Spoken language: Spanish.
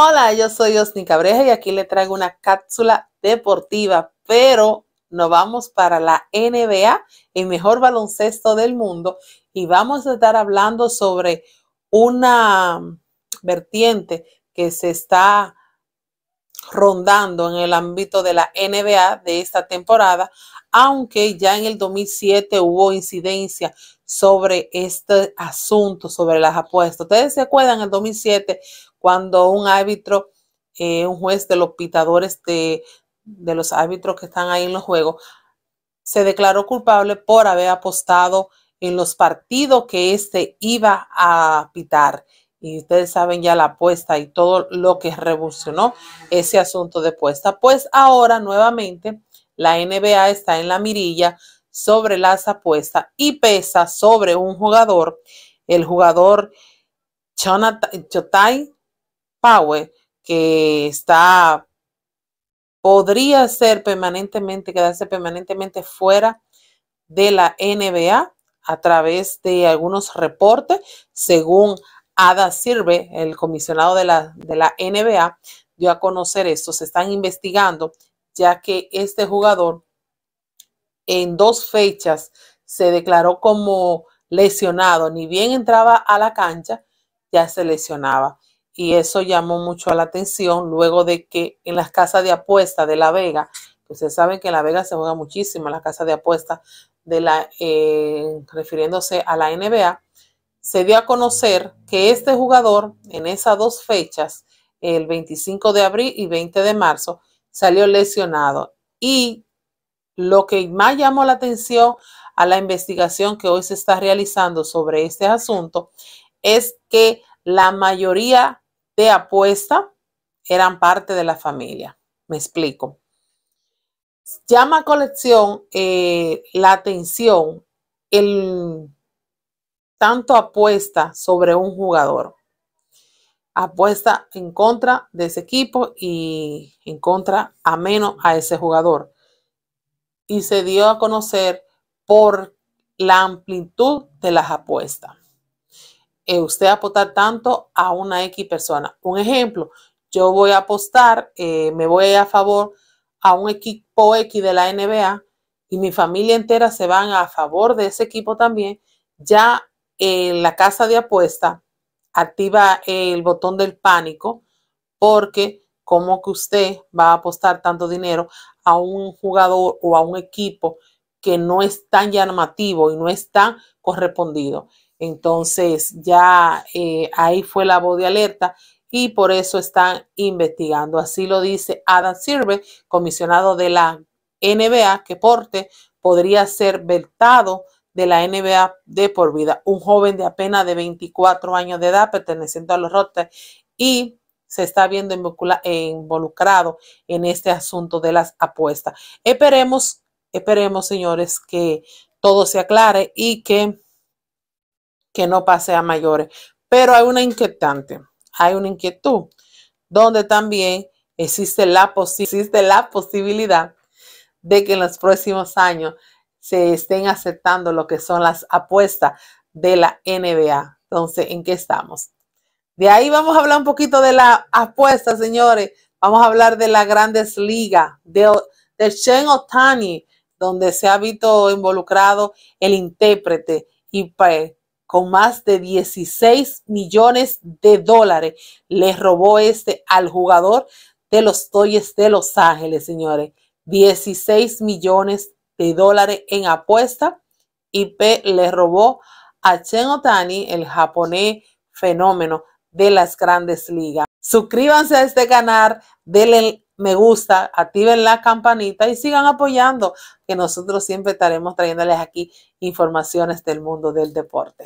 Hola, yo soy Osni Cabreja y aquí le traigo una cápsula deportiva, pero nos vamos para la NBA, el mejor baloncesto del mundo, y vamos a estar hablando sobre una vertiente que se está rondando en el ámbito de la NBA de esta temporada, aunque ya en el 2007 hubo incidencia sobre este asunto, sobre las apuestas. Ustedes se acuerdan en el 2007 cuando un árbitro, eh, un juez de los pitadores de, de los árbitros que están ahí en los juegos, se declaró culpable por haber apostado en los partidos que éste iba a pitar y ustedes saben ya la apuesta y todo lo que revolucionó ese asunto de apuesta. Pues ahora nuevamente la NBA está en la mirilla sobre las apuestas y pesa sobre un jugador, el jugador Chotai Power, que está, podría ser permanentemente, quedarse permanentemente fuera de la NBA a través de algunos reportes, según Ada Sirve, el comisionado de la, NBA, dio a conocer esto. Se están investigando ya que este jugador en dos fechas se declaró como lesionado. Ni bien entraba a la cancha, ya se lesionaba. Y eso llamó mucho la atención luego de que en las casas de apuesta de La Vega, ustedes saben que en La Vega se juega muchísimo, en las casas de apuesta de la, eh, refiriéndose a la NBA, se dio a conocer que este jugador en esas dos fechas, el 25 de abril y 20 de marzo, salió lesionado. Y lo que más llamó la atención a la investigación que hoy se está realizando sobre este asunto es que la mayoría de apuestas eran parte de la familia. Me explico. Llama a colección eh, la atención el tanto apuesta sobre un jugador. Apuesta en contra de ese equipo y en contra a menos a ese jugador. Y se dio a conocer por la amplitud de las apuestas. Eh, usted apostar tanto a una X persona. Un ejemplo, yo voy a apostar, eh, me voy a favor a un equipo X de la NBA y mi familia entera se van a favor de ese equipo también, ya la casa de apuesta, activa el botón del pánico porque como que usted va a apostar tanto dinero a un jugador o a un equipo que no es tan llamativo y no es tan correspondido. Entonces ya eh, ahí fue la voz de alerta y por eso están investigando. Así lo dice Adam Sirve, comisionado de la NBA, que porte podría ser vetado de la NBA de por vida. Un joven de apenas de 24 años de edad perteneciendo a los Rotterdam y se está viendo involucrado en este asunto de las apuestas. Esperemos, esperemos, señores, que todo se aclare y que, que no pase a mayores. Pero hay una inquietante, hay una inquietud, donde también existe la, existe la posibilidad de que en los próximos años se estén aceptando lo que son las apuestas de la NBA. Entonces, ¿en qué estamos? De ahí vamos a hablar un poquito de la apuesta, señores. Vamos a hablar de la Grandes Ligas, de, de Shen Otani, donde se ha visto involucrado el intérprete y pues, con más de 16 millones de dólares le robó este al jugador de los Toyes de Los Ángeles, señores. 16 millones de dólares en apuesta. y p le robó a Chen Otani, el japonés fenómeno de las grandes ligas. Suscríbanse a este canal, denle me gusta, activen la campanita y sigan apoyando, que nosotros siempre estaremos trayéndoles aquí informaciones del mundo del deporte.